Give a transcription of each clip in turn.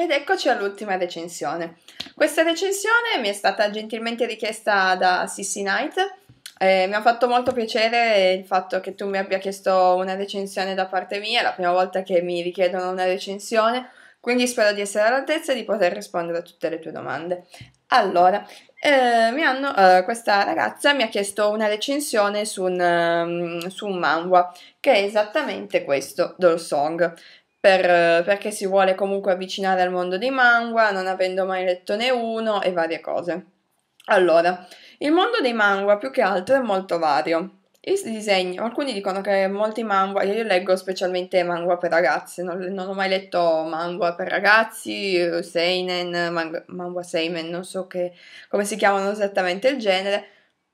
Ed eccoci all'ultima recensione. Questa recensione mi è stata gentilmente richiesta da Sissy Knight. Eh, mi ha fatto molto piacere il fatto che tu mi abbia chiesto una recensione da parte mia, è la prima volta che mi richiedono una recensione, quindi spero di essere all'altezza e di poter rispondere a tutte le tue domande. Allora, eh, hanno, eh, questa ragazza mi ha chiesto una recensione su un, um, su un, manhwa che è esattamente questo, Dol Song per, eh, perché si vuole comunque avvicinare al mondo dei manga, non avendo mai letto né uno e varie cose. Allora, il mondo dei manga più che altro è molto vario. Il disegno, alcuni dicono che molti manga, io leggo specialmente manga per ragazze, non, non ho mai letto manga per ragazzi, eh, seinen, manga, manga seinen, non so che, come si chiamano esattamente il genere,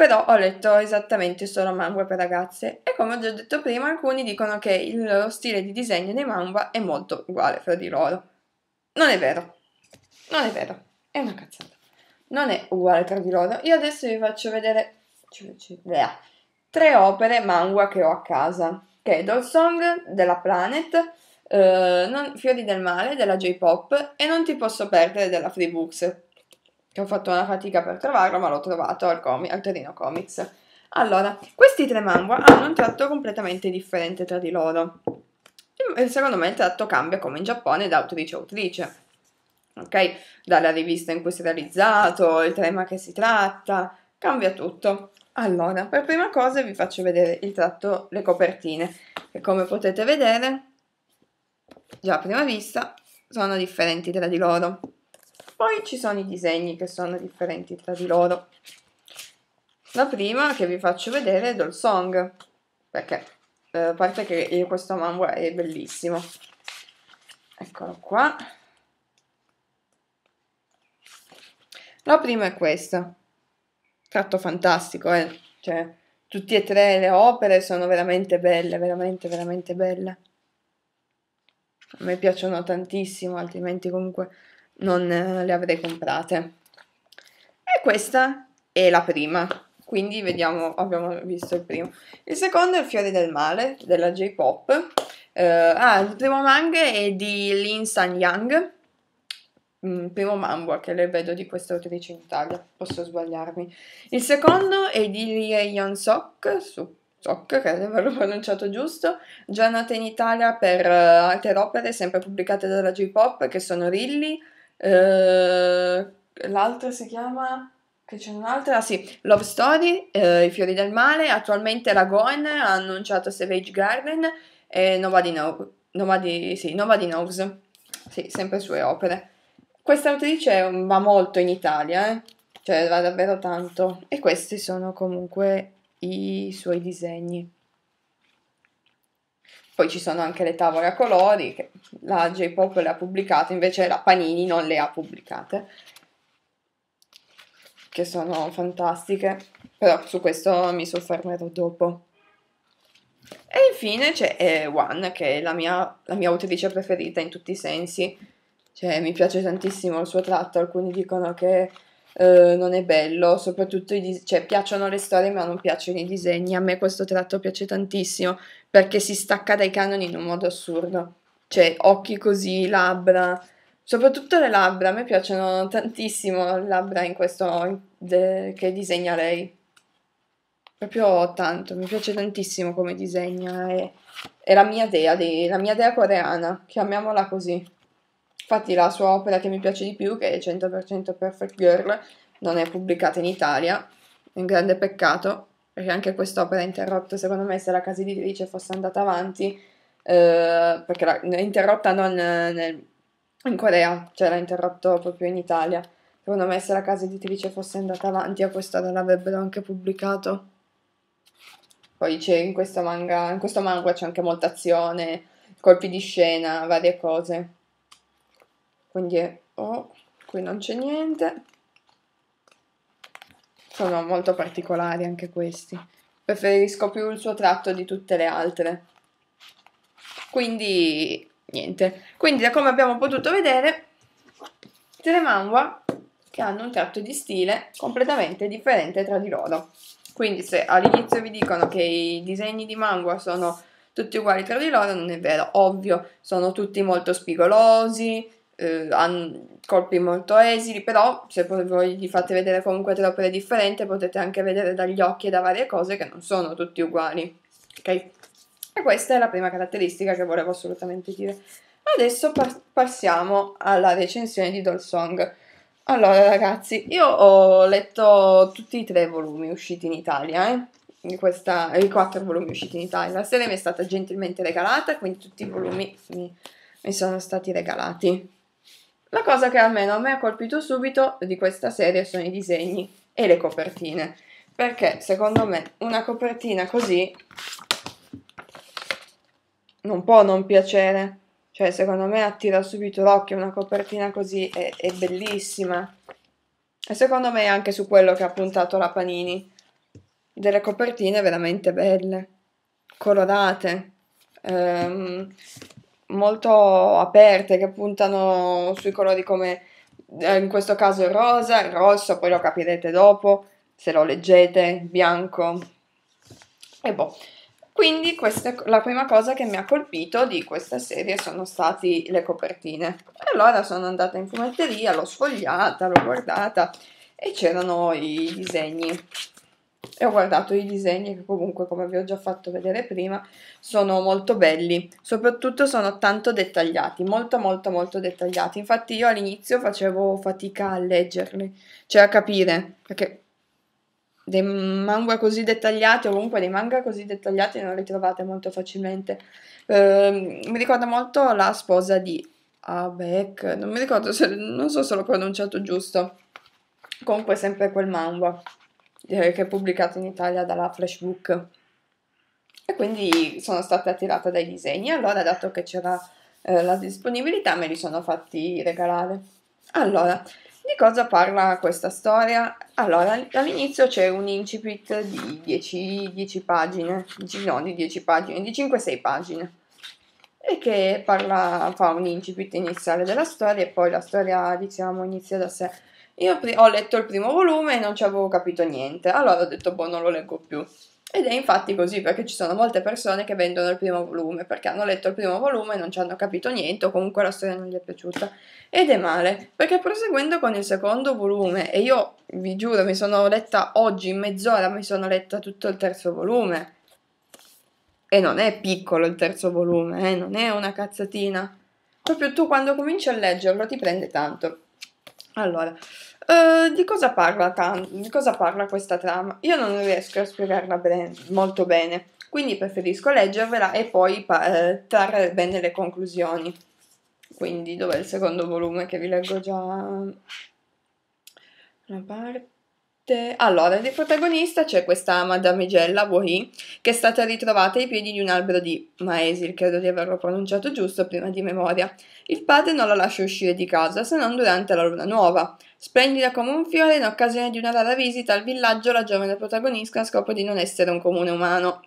però ho letto esattamente solo manga per ragazze e come ho già detto prima alcuni dicono che il loro stile di disegno dei manga è molto uguale fra di loro. Non è vero, non è vero, è una cazzata. Non è uguale tra di loro. Io adesso vi faccio vedere tre opere manga che ho a casa, che è Dolsong della Planet, eh, non, Fiori del Male della J-Pop e Non ti posso perdere della Free Books, che ho fatto una fatica per trovarlo, ma l'ho trovato al, comi- al Torino Comics. Allora, questi tre manga hanno un tratto completamente differente tra di loro. E eh, secondo me il tratto cambia come in Giappone da autrice a autrice. Ok? Dalla rivista in cui si è realizzato, il tema che si tratta, cambia tutto. Allora, per prima cosa vi faccio vedere il tratto, le copertine, che come potete vedere, già a prima vista, sono differenti tra di loro. Poi ci sono i disegni che sono differenti tra di loro. La prima che vi faccio vedere è Dol Song, perché eh, a parte che questo manga è bellissimo. Eccolo qua. La prima è questa. Tratto fantastico, eh. Cioè, tutte e tre le opere sono veramente belle, veramente, veramente belle. A me piacciono tantissimo, altrimenti comunque non eh, le avrei comprate. E questa è la prima, quindi vediamo, abbiamo visto il primo. Il secondo è il Fiori del Male, della J-Pop. Uh, ah, il primo manga è di Lin San Yang, il mm, primo manga che le vedo di questa autrice in Italia, posso sbagliarmi. Il secondo è di Rie Yeon Sok, su Sok, di averlo pronunciato giusto, già nata in Italia per uh, altre opere sempre pubblicate dalla J-Pop, che sono Rilly, eh, l'altra si chiama... Che c'è un'altra? Ah, sì, Love Story, uh, I fiori del male. Attualmente la Goen ha annunciato Savage Garden e Nobody, know, Nobody, sì, Nobody Knows. Sì, sempre sue opere. Questa autrice va molto in Italia, eh? cioè va davvero tanto. E questi sono comunque i suoi disegni. Poi ci sono anche le tavole a colori, che la J-Pop le ha pubblicate, invece la Panini non le ha pubblicate, che sono fantastiche, però su questo mi soffermerò dopo. E infine c'è eh, One, che è la mia, la mia autrice preferita in tutti i sensi, cioè mi piace tantissimo il suo tratto, alcuni dicono che eh, non è bello, soprattutto i dis- cioè, piacciono le storie ma non piacciono i disegni. A me questo tratto piace tantissimo perché si stacca dai canoni in un modo assurdo. Cioè, occhi così, labbra, soprattutto le labbra, a me piacciono tantissimo le labbra in questo de- che disegna lei. Proprio tanto, mi piace tantissimo come disegna, è, è la mia dea, de- la mia dea coreana, chiamiamola così. Infatti la sua opera che mi piace di più, che è 100% Perfect Girl, non è pubblicata in Italia, un grande peccato, perché anche quest'opera è interrotta, secondo me se la casa editrice fosse andata avanti, eh, perché l'ha interrotta non eh, nel, in Corea, cioè l'ha interrotto proprio in Italia. Secondo me se la casa editrice fosse andata avanti a quest'ora l'avrebbero anche pubblicato. Poi c'è in questo manga, in questo manga c'è anche molta azione, colpi di scena, varie cose quindi è, oh, qui non c'è niente sono molto particolari anche questi preferisco più il suo tratto di tutte le altre quindi niente quindi da come abbiamo potuto vedere Telemangua che hanno un tratto di stile completamente differente tra di loro quindi se all'inizio vi dicono che i disegni di Mangua sono tutti uguali tra di loro non è vero ovvio sono tutti molto spigolosi eh, hanno colpi molto esili, però se voi gli fate vedere comunque tre opere differenti potete anche vedere dagli occhi e da varie cose che non sono tutti uguali. Ok? E questa è la prima caratteristica che volevo assolutamente dire. Adesso par- passiamo alla recensione di Song. Allora ragazzi, io ho letto tutti i tre volumi usciti in Italia, eh? di questa, i quattro volumi usciti in Italia. La serie mi è stata gentilmente regalata, quindi tutti i volumi mi, mi sono stati regalati. La cosa che almeno a me ha colpito subito di questa serie sono i disegni e le copertine, perché secondo me una copertina così non può non piacere, cioè secondo me attira subito l'occhio, una copertina così è, è bellissima e secondo me anche su quello che ha puntato la Panini, delle copertine veramente belle, colorate. Um, molto aperte che puntano sui colori come eh, in questo caso il rosa, il rosso, poi lo capirete dopo se lo leggete, bianco e boh. Quindi questa è la prima cosa che mi ha colpito di questa serie sono stati le copertine. Allora sono andata in fumetteria, l'ho sfogliata, l'ho guardata e c'erano i disegni e ho guardato i disegni che comunque come vi ho già fatto vedere prima sono molto belli soprattutto sono tanto dettagliati molto molto molto dettagliati infatti io all'inizio facevo fatica a leggerli cioè a capire perché dei manga così dettagliati o comunque dei manga così dettagliati non li trovate molto facilmente eh, mi ricorda molto la sposa di Abek non mi ricordo se non so se l'ho pronunciato giusto comunque sempre quel manga eh, che è pubblicato in Italia dalla Flashbook. E quindi sono stata attirata dai disegni. Allora, dato che c'era eh, la disponibilità, me li sono fatti regalare. Allora, di cosa parla questa storia? Allora, all'inizio c'è un incipit di 10, 10 pagine, no, di 10 pagine, di 5-6 pagine, e che parla, fa un incipit iniziale della storia e poi la storia, diciamo, inizia da sé. Io ho letto il primo volume e non ci avevo capito niente, allora ho detto boh non lo leggo più. Ed è infatti così perché ci sono molte persone che vendono il primo volume perché hanno letto il primo volume e non ci hanno capito niente o comunque la storia non gli è piaciuta. Ed è male perché proseguendo con il secondo volume e io vi giuro mi sono letta oggi in mezz'ora mi sono letta tutto il terzo volume. E non è piccolo il terzo volume, eh, non è una cazzatina. Proprio tu quando cominci a leggerlo ti prende tanto. Allora, eh, di, cosa parla tan- di cosa parla questa trama? Io non riesco a spiegarla ben- molto bene, quindi preferisco leggervela e poi pa- eh, trarre bene le conclusioni. Quindi dov'è il secondo volume che vi leggo già? Una parte. Allora, di protagonista c'è questa madamigella Wori che è stata ritrovata ai piedi di un albero di Maesil, credo di averlo pronunciato giusto prima di memoria. Il padre non la lascia uscire di casa se non durante la luna nuova. Splendida come un fiore, in occasione di una rara visita al villaggio, la giovane protagonista ha scopo di non essere un comune umano.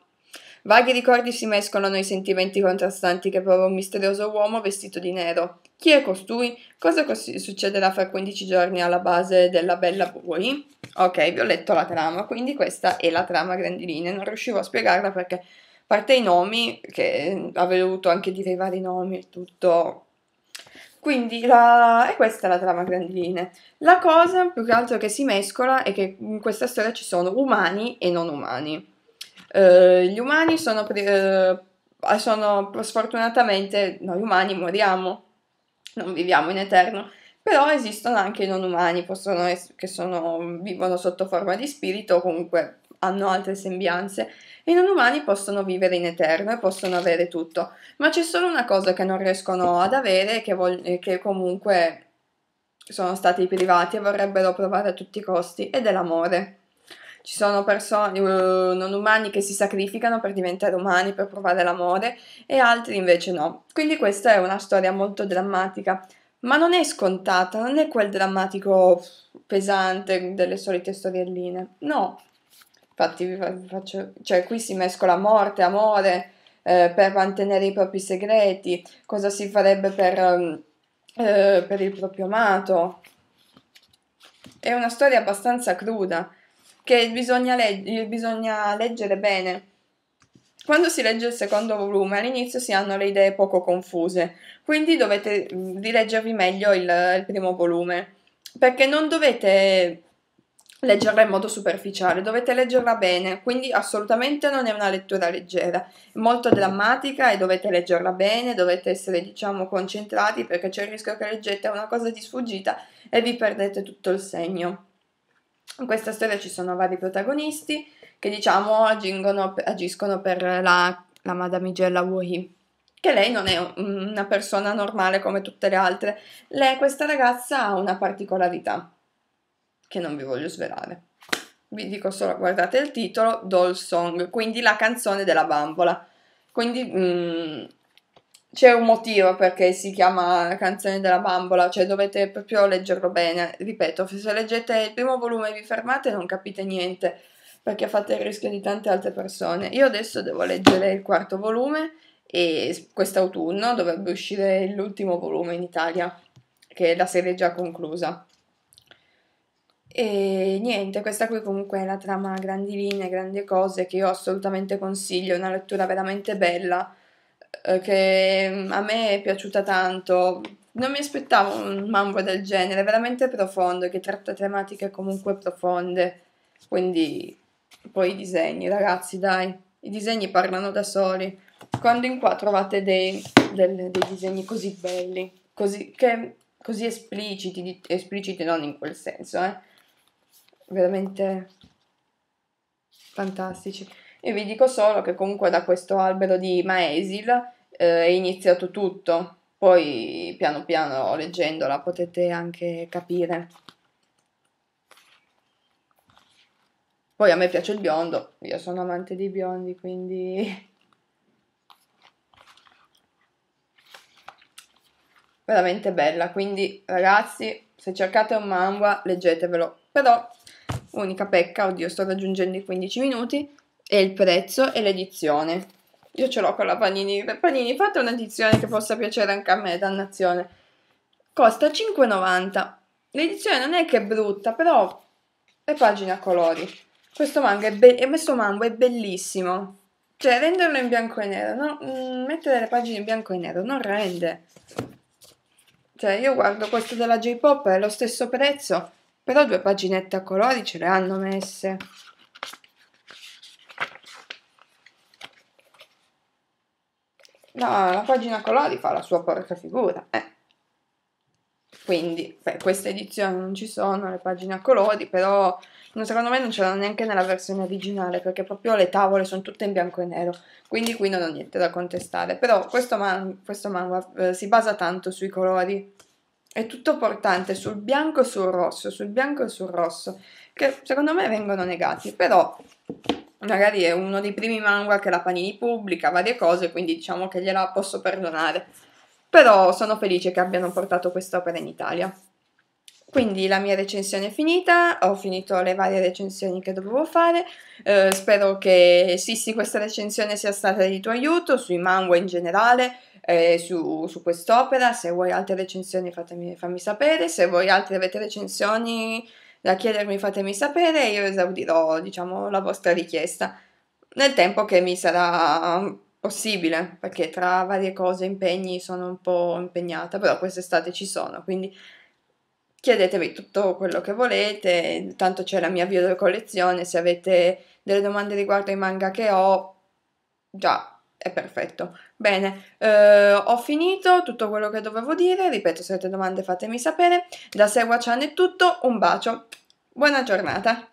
Vaghi ricordi si mescolano ai sentimenti contrastanti che prova un misterioso uomo vestito di nero. Chi è costui? Cosa cos- succederà fra 15 giorni alla base della Bella Bui? Ok, vi ho letto la trama, quindi questa è la trama a grandi linee. Non riuscivo a spiegarla perché, a parte i nomi, che eh, avevo dovuto anche dire i vari nomi e tutto, quindi la... e questa è la trama grandine. La cosa più che altro che si mescola è che in questa storia ci sono umani e non umani. Uh, gli umani sono, uh, sono sfortunatamente, noi umani moriamo, non viviamo in eterno, però esistono anche i non umani, possono es- che sono, vivono sotto forma di spirito o comunque hanno altre sembianze e i non umani possono vivere in eterno e possono avere tutto, ma c'è solo una cosa che non riescono ad avere e che, vog- eh, che comunque sono stati privati e vorrebbero provare a tutti i costi ed è l'amore. Ci sono persone uh, non umani che si sacrificano per diventare umani, per provare l'amore, e altri invece no. Quindi questa è una storia molto drammatica, ma non è scontata, non è quel drammatico pesante delle solite storielline. No, Infatti vi faccio, cioè qui si mescola morte, amore, eh, per mantenere i propri segreti, cosa si farebbe per, mm, eh, per il proprio amato. È una storia abbastanza cruda che bisogna, leg- bisogna leggere bene. Quando si legge il secondo volume all'inizio si hanno le idee poco confuse, quindi dovete rileggervi mm, meglio il, il primo volume, perché non dovete leggerla in modo superficiale, dovete leggerla bene, quindi assolutamente non è una lettura leggera, è molto drammatica e dovete leggerla bene, dovete essere diciamo concentrati perché c'è il rischio che leggete una cosa di sfuggita e vi perdete tutto il segno. In questa storia ci sono vari protagonisti che diciamo agingono, agiscono per la, la Madamigella Wuhi che lei non è una persona normale come tutte le altre. Lei, questa ragazza ha una particolarità che non vi voglio svelare. Vi dico solo, guardate il titolo, Doll Song, quindi la canzone della bambola. Quindi mm, c'è un motivo perché si chiama Canzone della bambola, cioè dovete proprio leggerlo bene. Ripeto, se leggete il primo volume e vi fermate non capite niente, perché fate il rischio di tante altre persone. Io adesso devo leggere il quarto volume e quest'autunno dovrebbe uscire l'ultimo volume in Italia, che la serie è già conclusa. E niente, questa qui comunque è la trama a grandi linee, grandi cose che io assolutamente consiglio, è una lettura veramente bella eh, che mm, a me è piaciuta tanto. Non mi aspettavo un mambo del genere, veramente profondo, che tratta tematiche comunque profonde. Quindi poi i disegni, ragazzi, dai, i disegni parlano da soli. Quando in qua trovate dei, del, dei disegni così belli, così, che, così espliciti, espliciti non in quel senso, eh veramente fantastici. E vi dico solo che comunque da questo albero di Maesil eh, è iniziato tutto, poi piano piano leggendola potete anche capire. Poi a me piace il biondo, io sono amante dei biondi, quindi veramente bella. Quindi, ragazzi, se cercate un manga, leggetevelo. Però unica pecca, oddio sto raggiungendo i 15 minuti, è il prezzo e l'edizione. Io ce l'ho con la Panini, Panini fate un'edizione che possa piacere anche a me, dannazione. Costa 5,90. L'edizione non è che è brutta, però è pagina colori. Questo manga è, eh, questo manga è bellissimo. Cioè, renderlo in bianco e nero, no? Mm, mettere le pagine in bianco e nero non rende. Cioè, io guardo questo della J-Pop, è lo stesso prezzo, però due paginette a colori ce le hanno messe. No, la pagina a colori fa la sua porca figura, eh. Quindi, beh, queste edizioni non ci sono, le pagine a colori, però secondo me non c'erano neanche nella versione originale, perché proprio le tavole sono tutte in bianco e nero, quindi qui non ho niente da contestare. Però questo, manga eh, si basa tanto sui colori, è tutto portante sul bianco e sul rosso, sul bianco e sul rosso, che secondo me vengono negati, però magari è uno dei primi manga che la Panini pubblica, varie cose, quindi diciamo che gliela posso perdonare. Però sono felice che abbiano portato quest'opera in Italia. Quindi la mia recensione è finita, ho finito le varie recensioni che dovevo fare, eh, spero che sì sì questa recensione sia stata di tuo aiuto, sui manga in generale, eh, su, su quest'opera, se vuoi altre recensioni fatemi, fammi sapere, se voi altre avete recensioni da chiedermi fatemi sapere e io esaudirò diciamo, la vostra richiesta nel tempo che mi sarà possibile, perché tra varie cose, impegni, sono un po' impegnata, però quest'estate ci sono, quindi chiedetemi tutto quello che volete, tanto c'è la mia video collezione, se avete delle domande riguardo ai manga che ho, già è perfetto. Bene, eh, ho finito tutto quello che dovevo dire, ripeto se avete domande fatemi sapere, da Sewa Chan è tutto, un bacio, buona giornata!